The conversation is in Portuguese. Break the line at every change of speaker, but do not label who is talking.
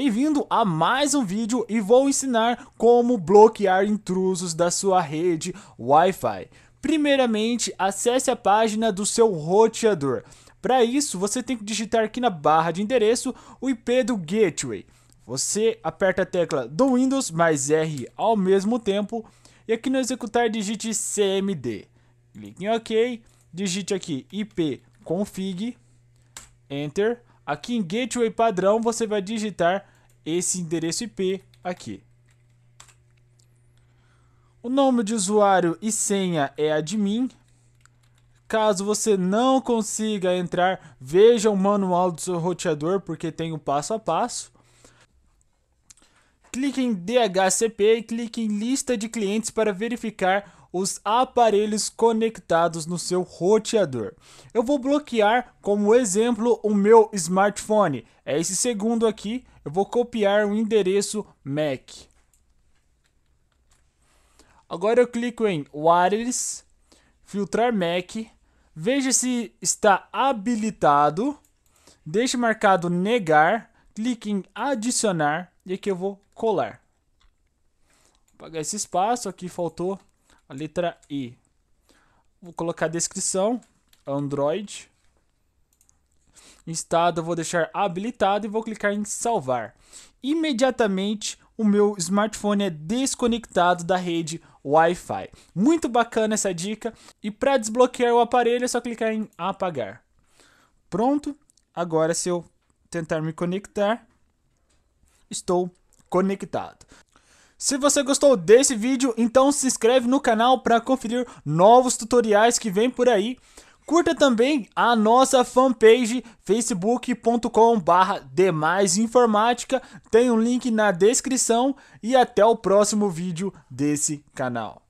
Bem-vindo a mais um vídeo e vou ensinar como bloquear intrusos da sua rede Wi-Fi. Primeiramente, acesse a página do seu roteador. Para isso, você tem que digitar aqui na barra de endereço o IP do gateway. Você aperta a tecla do Windows mais R ao mesmo tempo e aqui no executar digite CMD. Clique em OK, digite aqui ipconfig, enter Aqui em Gateway padrão, você vai digitar esse endereço IP aqui. O nome de usuário e senha é admin. Caso você não consiga entrar, veja o manual do seu roteador, porque tem o passo a passo. Clique em DHCP e clique em lista de clientes para verificar os aparelhos conectados no seu roteador. Eu vou bloquear como exemplo o meu smartphone. É esse segundo aqui. Eu vou copiar o endereço MAC. Agora eu clico em Wireless, filtrar MAC, veja se está habilitado, deixe marcado negar, clique em adicionar e aqui eu vou colar. Vou apagar esse espaço, aqui faltou a letra I. Vou colocar a descrição. Android. Estado, vou deixar habilitado e vou clicar em salvar. Imediatamente o meu smartphone é desconectado da rede Wi-Fi. Muito bacana essa dica. E para desbloquear o aparelho é só clicar em apagar. Pronto. Agora se eu tentar me conectar, estou conectado. Se você gostou desse vídeo, então se inscreve no canal para conferir novos tutoriais que vem por aí. Curta também a nossa fanpage facebook.com barra informática, tem um link na descrição e até o próximo vídeo desse canal.